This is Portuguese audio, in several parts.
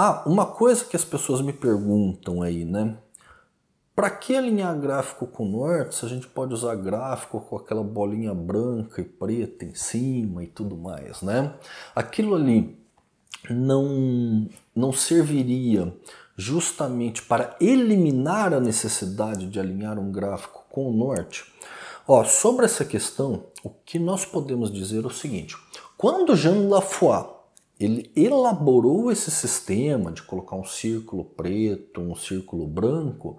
Ah, uma coisa que as pessoas me perguntam aí, né? Para que alinhar gráfico com norte se a gente pode usar gráfico com aquela bolinha branca e preta em cima e tudo mais, né? Aquilo ali não, não serviria justamente para eliminar a necessidade de alinhar um gráfico com o norte? Ó, sobre essa questão, o que nós podemos dizer é o seguinte: quando Jean Lafoy ele elaborou esse sistema de colocar um círculo preto, um círculo branco,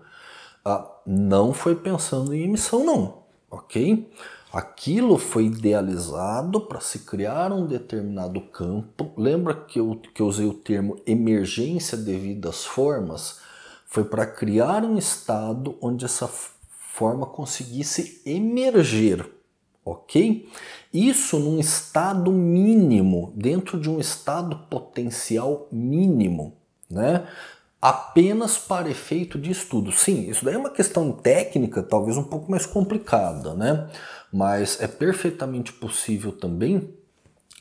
ah, não foi pensando em emissão, não, ok? Aquilo foi idealizado para se criar um determinado campo. Lembra que eu, que eu usei o termo emergência devido às formas? Foi para criar um estado onde essa forma conseguisse emergir, ok? Isso num estado mínimo, dentro de um estado potencial mínimo, né? Apenas para efeito de estudo. Sim, isso daí é uma questão técnica, talvez um pouco mais complicada, né? Mas é perfeitamente possível também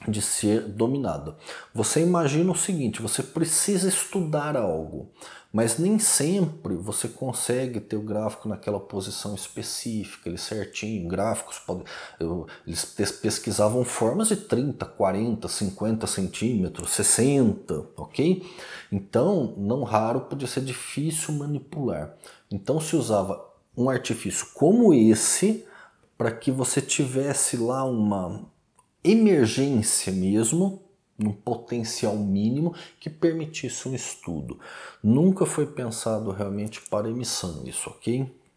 de ser dominada. Você imagina o seguinte: você precisa estudar algo, mas nem sempre você consegue ter o gráfico naquela posição específica, ele certinho. Gráficos podem. Eles pesquisavam formas de 30, 40, 50 centímetros, 60, ok? Então, não raro podia ser difícil manipular. Então, se usava um artifício como esse para que você tivesse lá uma emergência mesmo, um potencial mínimo que permitisse um estudo. Nunca foi pensado realmente para emissão, isso ok?